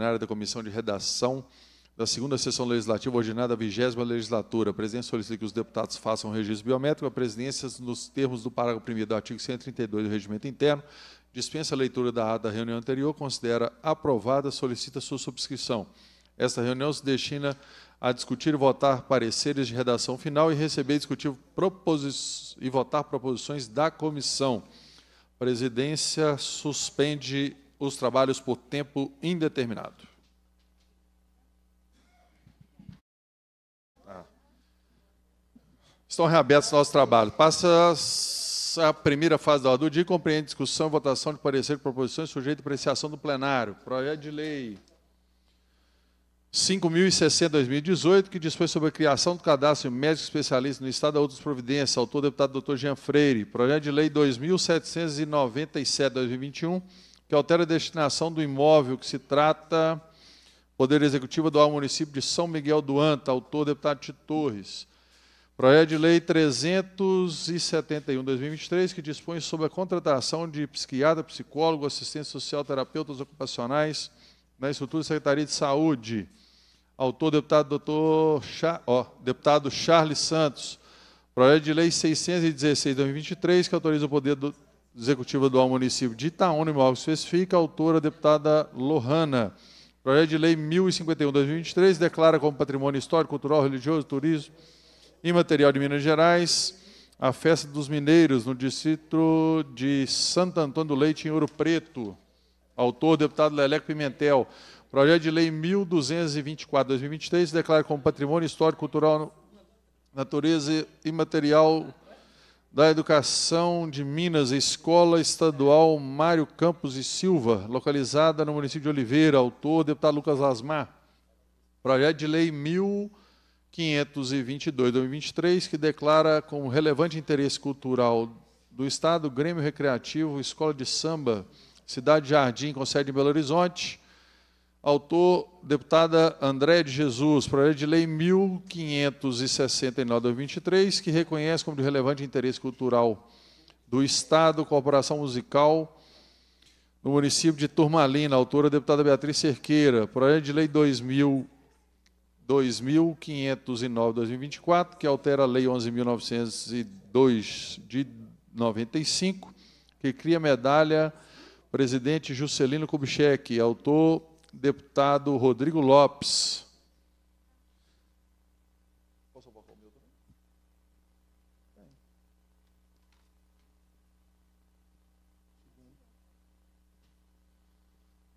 ordinária da Comissão de Redação da segunda sessão legislativa ordinária da vigésima legislatura. A presidência solicita que os deputados façam registro biométrico. A presidência, nos termos do parágrafo 1 do artigo 132 do Regimento Interno, dispensa a leitura da ata da reunião anterior, considera aprovada, solicita sua subscrição. Esta reunião se destina a discutir e votar pareceres de redação final e receber e discutir e votar proposições da comissão. A presidência suspende os trabalhos por tempo indeterminado. Ah. Estão reabertos nossos trabalhos. Passa a primeira fase da ordem do dia compreende discussão e votação de parecer de proposições sujeito à apreciação do plenário. Projeto de lei 5.060-2018, que dispõe sobre a criação do cadastro médico especialista no Estado da Outras Providências, autor deputado Dr. Jean Freire. Projeto de lei 2.797-2021, que altera a destinação do imóvel que se trata. Poder Executivo do ao município de São Miguel do Anta, autor deputado de Torres. Projeto de Lei 371-2023, que dispõe sobre a contratação de psiquiatra, psicólogo, assistente social, terapeutas ocupacionais na estrutura da Secretaria de Saúde. Autor, deputado, doutor Char... oh, deputado Charles Santos. Projeto de Lei 616-2023, que autoriza o Poder do executiva do município de Itaúna, algo especifica, autora deputada Lohana. Projeto de Lei 1051-2023 declara como patrimônio histórico, cultural, religioso, turismo e material de Minas Gerais a festa dos mineiros no distrito de Santo Antônio do Leite, em Ouro Preto. Autor, deputado Leleco Pimentel. Projeto de Lei 1224-2023 declara como patrimônio histórico, cultural, natureza e material da Educação de Minas, Escola Estadual Mário Campos e Silva, localizada no município de Oliveira, autor deputado Lucas Asmar. Projeto de lei 1522/2023 que declara como relevante interesse cultural do estado Grêmio Recreativo, Escola de Samba, Cidade Jardim, com sede em Belo Horizonte, autor deputada André de Jesus, projeto de lei 1569-23, que reconhece como de relevante interesse cultural do Estado Corporação Musical no município de Turmalina, autora deputada Beatriz Cerqueira, projeto de lei 2509-2024, que altera a Lei 11.902 de 95, que cria medalha Presidente Juscelino Kubitschek, autor deputado Rodrigo Lopes.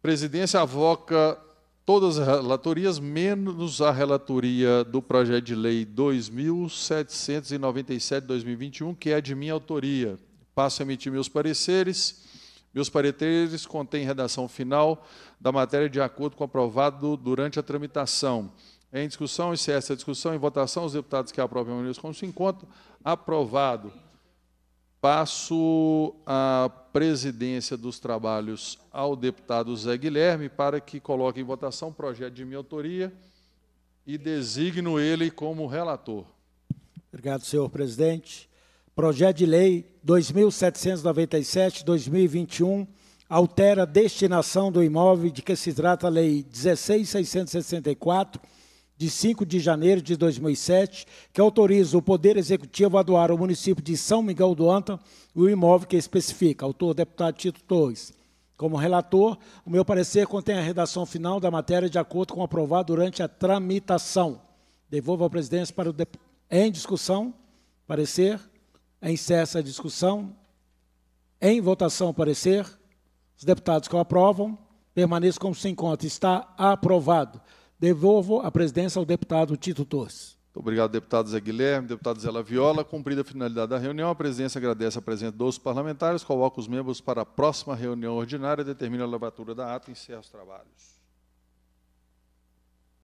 Presidência avoca todas as relatorias, menos a relatoria do projeto de lei 2797-2021, que é de minha autoria. Passo a emitir meus pareceres meus pareceres contêm redação final da matéria de acordo com o aprovado durante a tramitação. Em discussão, e se essa é discussão em votação, os deputados que aprovam reuniões como se encontram, aprovado. Passo a presidência dos trabalhos ao deputado Zé Guilherme para que coloque em votação o projeto de minha autoria e designo ele como relator. Obrigado, senhor presidente. Projeto de Lei 2797-2021 altera a destinação do imóvel de que se trata a Lei 16664 de 5 de janeiro de 2007, que autoriza o Poder Executivo a doar ao município de São Miguel do Anta o imóvel que especifica. Autor, deputado Tito Torres. Como relator, o meu parecer contém a redação final da matéria de acordo com o aprovado durante a tramitação. Devolvo a presidência para o... Em discussão, parecer... Em é cessa a discussão. É em votação parecer. Os deputados que o aprovam, permaneçam como se encontra. Está aprovado. Devolvo a presidência ao deputado Tito Torres. Muito obrigado, deputado Zé Guilherme, deputado Zé Viola. Cumprida a finalidade da reunião, a presidência agradece a presença dos parlamentares, coloca os membros para a próxima reunião ordinária, determina a levatura da ata e encerra os trabalhos.